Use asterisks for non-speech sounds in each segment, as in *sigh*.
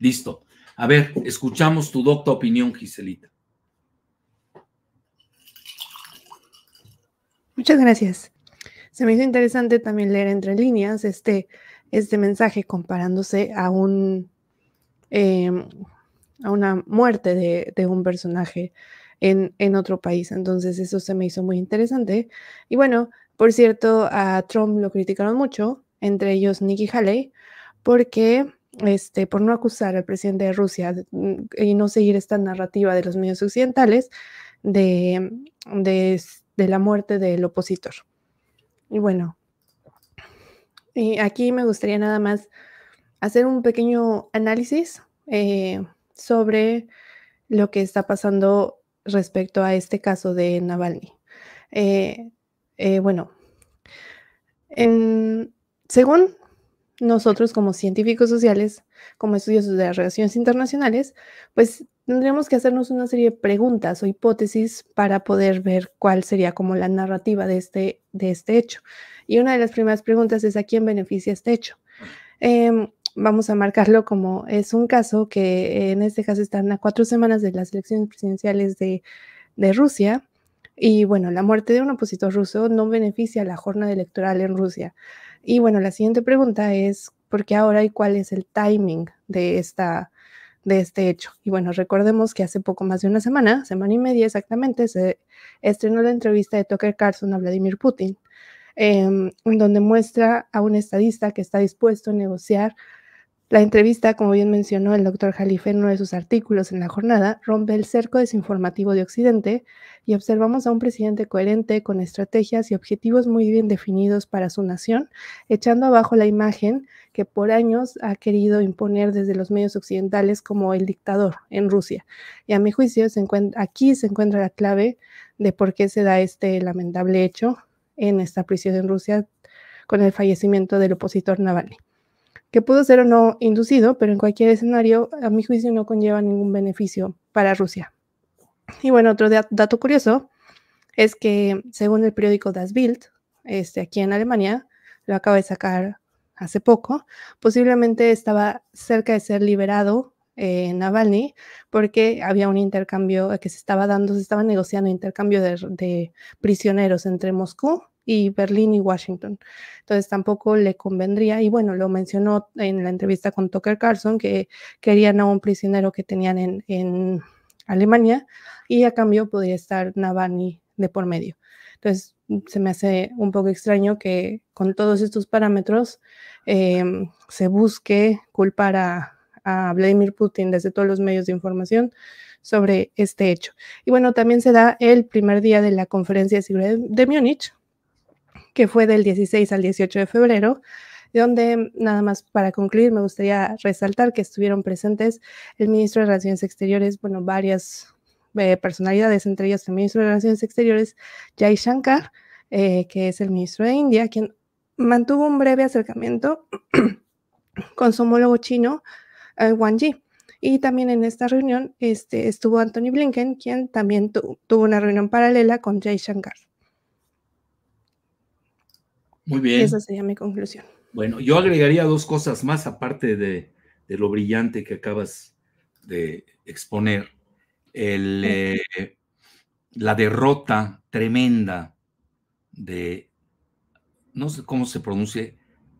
Listo. A ver, escuchamos tu docta opinión, Giselita. Muchas gracias. Se me hizo interesante también leer entre líneas este, este mensaje comparándose a un em, a una muerte de, un personaje en, en, otro país. Entonces eso se me hizo muy interesante. Y bueno, por cierto, a Trump lo criticaron mucho, entre ellos Nikki Haley, porque este, por no acusar al presidente de Rusia mm, y no seguir esta narrativa de los medios occidentales de, mm, de, la muerte del opositor. Y bueno, y aquí me gustaría nada más hacer un pequeño análisis eh, sobre lo que está pasando respecto a este caso de Navalny. Eh, eh, bueno, según nosotros como científicos sociales, como estudiosos de las relaciones internacionales, pues tendríamos que hacernos una serie de preguntas o hipótesis para poder ver cuál sería como la narrativa de este, de este hecho. Y una de las primeras preguntas es a quién beneficia este hecho. Em, vamos a marcarlo como es un caso que en este caso están a cuatro semanas de las elecciones presidenciales de, de Rusia y bueno, la muerte de un opositor ruso no beneficia la jornada electoral en Rusia. Y bueno, la siguiente pregunta es, ¿por qué ahora y cuál es el timing de, esta, de este hecho? Y bueno, recordemos que hace poco más de una semana, semana y media exactamente, se estrenó la entrevista de Tucker Carlson a Vladimir Putin, em, donde muestra a un estadista que está dispuesto a negociar la entrevista, como bien mencionó el doctor Jalife en uno de sus artículos en la jornada, rompe el cerco desinformativo de Occidente y observamos a un presidente coherente con estrategias y objetivos muy bien definidos para su nación, echando abajo la imagen que por años ha querido imponer desde los medios occidentales como el dictador en Rusia. Y a mi juicio, aquí se encuentra la clave de por qué se da este lamentable hecho en esta prisión en Rusia con el fallecimiento del opositor Navalny que pudo ser o no inducido, pero en cualquier escenario, a mi juicio, no conlleva ningún beneficio para Rusia. Y bueno, otro dato curioso es que, según el periódico Das Bild, este, aquí en Alemania, lo acaba de sacar hace poco, posiblemente estaba cerca de ser liberado eh, Navalny porque había un intercambio que se estaba dando, se estaba negociando intercambio de prisioneros entre Moscú y Berlín y Washington. Entonces tampoco le convendría, y bueno, lo mencionó en la entrevista con Tucker Carlson, que querían a un prisionero que tenían en, Alemania y a cambio podría estar Navalny de por medio. Entonces se me hace un poco extraño que con todos estos parámetros em, se busque culpar a, a Vladimir Putin desde todos los medios de información sobre este hecho. Y bueno, también se da el primer día de la conferencia de seguridad de Múnich, que fue del 16 al 18 de febrero, donde nada más para concluir me gustaría resaltar que estuvieron presentes el ministro de Relaciones Exteriores, bueno, varias eh, personalidades, entre ellas el ministro de Relaciones Exteriores, Jay Shankar, eh, que es el ministro de India, quien mantuvo un breve acercamiento *clears throat* con su homólogo chino, eh, Wang Yi. Y también en esta reunión este, estuvo Anthony Blinken, quien también tuvo una reunión paralela con Jay Shankar. Muy bien. esa sería mi conclusión. Bueno, yo agregaría dos cosas más aparte de, lo brillante que acabas de exponer. El, eh, la derrota tremenda de, no sé cómo se pronuncia,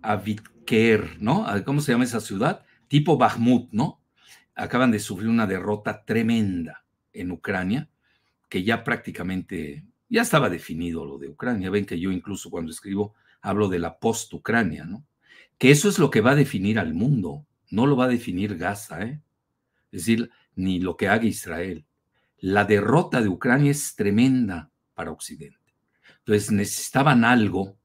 Avitker, ¿no? Ah, ¿Cómo se llama esa ciudad? Tipo Bakhmut, ¿no? Acaban de sufrir una derrota tremenda en Ucrania, que ya prácticamente, ya estaba definido lo de Ucrania. Ven que yo incluso cuando escribo hablo de la post-Ucrania, ¿no? Que eso es lo que va a definir al mundo, no lo va a definir Gaza, ¿eh? Es decir, ni lo que haga Israel. La derrota de Ucrania es tremenda para Occidente. Entonces necesitaban algo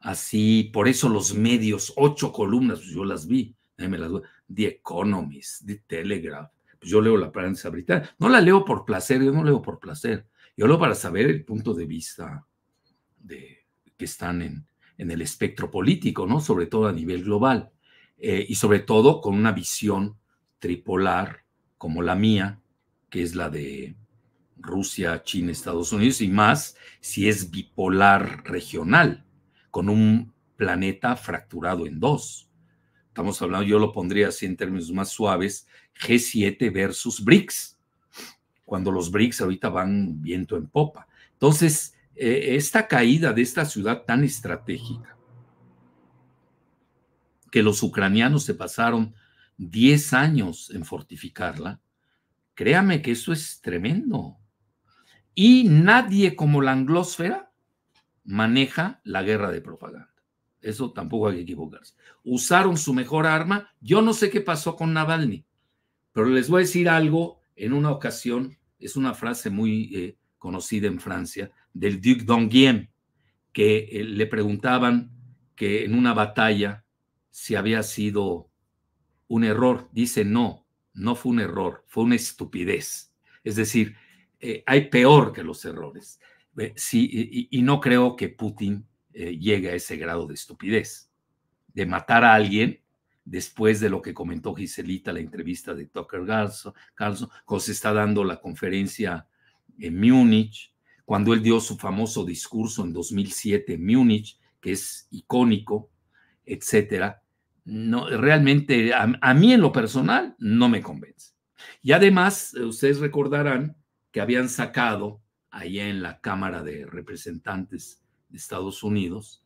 así, por eso los medios, ocho columnas, pues, yo las vi, me las, The Economist, The Telegraph, pues yo leo la prensa británica, no la leo por placer, yo no leo por placer, yo leo para saber el punto de vista de que están en, en el espectro político, ¿no? Sobre todo a nivel global eh, y sobre todo con una visión tripolar como la mía, que es la de Rusia, China, Estados Unidos y más si es bipolar regional, con un planeta fracturado en dos. Estamos hablando, yo lo pondría así en términos más suaves, G7 versus BRICS, cuando los BRICS ahorita van viento en popa. Entonces, eh, esta caída de esta ciudad tan estratégica, que los ucranianos se pasaron 10 años en fortificarla, créame que eso es tremendo. Y nadie como la anglósfera maneja la guerra de propaganda. Eso tampoco hay que equivocarse. Usaron su mejor arma. Yo no sé qué pasó con Navalny, pero les voy a decir algo. En una ocasión, es una frase muy eh, conocida en Francia, del Duc d'Enghien, que eh, le preguntaban que en una batalla si había sido un error. Dice, no, no fue un error, fue una estupidez. Es decir, eh, hay peor que los errores. Eh, y, no creo que Putin llegue a ese grado de estupidez, de matar a alguien después de lo que comentó Giselita, la entrevista de Tucker Carlson, Carlson cuando se está dando la conferencia en Múnich, cuando él dio su famoso discurso en 2007 en Múnich, que es icónico, etcétera, no, realmente a, mí en lo personal no me convence. Y además, eh, ustedes recordarán que habían sacado allá en la Cámara de Representantes de Estados Unidos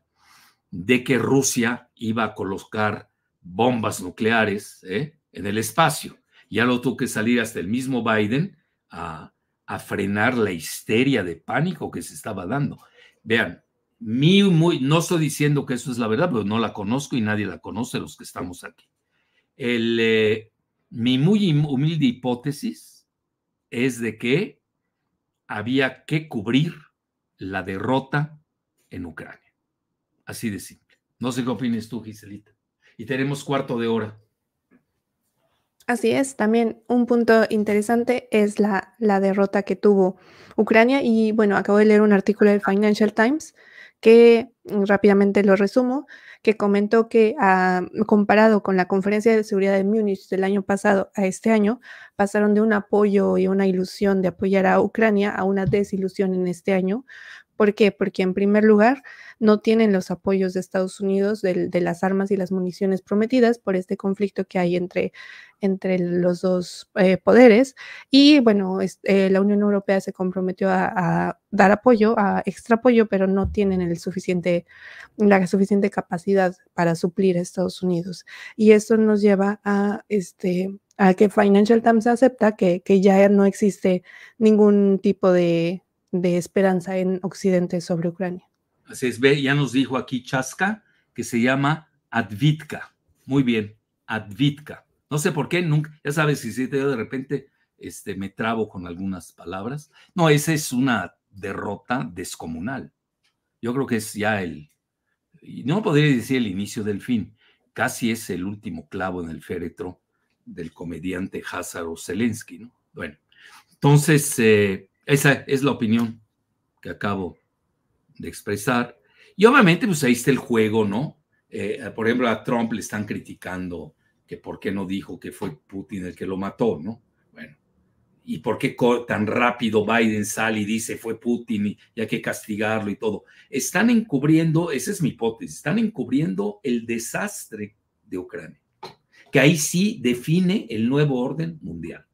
de que Rusia iba a colocar bombas nucleares ¿eh? en el espacio. Ya lo tuvo que salir hasta el mismo Biden a, a frenar la histeria de pánico que se estaba dando. Vean, mi no estoy diciendo que eso es la verdad, pero no la conozco y nadie la conoce los que estamos aquí. Eh, mi muy humilde hipótesis es de que había que cubrir la derrota en Ucrania. Así de simple. No sé qué opinas tú, Giselita. Y tenemos cuarto de hora. Así es, también un punto interesante es la, la derrota que tuvo Ucrania y bueno, acabo de leer un artículo del Financial Times que mm, rápidamente lo resumo, que comentó que ah, comparado con la conferencia de seguridad de Múnich del año pasado a este año, pasaron de un apoyo y una ilusión de apoyar a Ucrania a una desilusión en este año, ¿Por qué? Porque en primer lugar no tienen los apoyos de Estados Unidos de, las armas y las municiones prometidas por este conflicto que hay entre, entre los dos eh, poderes. Y bueno, eh, la Unión Europea se comprometió a, dar apoyo, a extra apoyo, pero no tienen el suficiente, la suficiente capacidad para suplir a Estados Unidos. Y eso nos lleva a este a que Financial Times acepta que ya no existe ningún tipo de de esperanza en Occidente sobre Ucrania. Así es, ve, ya nos dijo aquí Chaska que se llama Advitka. Muy bien, Advitka. No sé por qué, nunca, ya sabes, si de repente este, me trabo con algunas palabras. No, esa es una derrota descomunal. Yo creo que es ya el, no podría decir el inicio del fin, casi es el último clavo en el féretro del comediante Hazaro Zelensky, ¿no? Bueno, entonces, eh, esa es la opinión que acabo de expresar. Y obviamente, pues ahí está el juego, ¿no? Eh, por ejemplo, a Trump le están criticando que por qué no dijo que fue Putin el que lo mató, ¿no? Bueno, y por qué tan rápido Biden sale y dice fue Putin y, y hay que castigarlo y todo. Están encubriendo, esa es mi hipótesis, están encubriendo el desastre de Ucrania, que ahí sí define el nuevo orden mundial.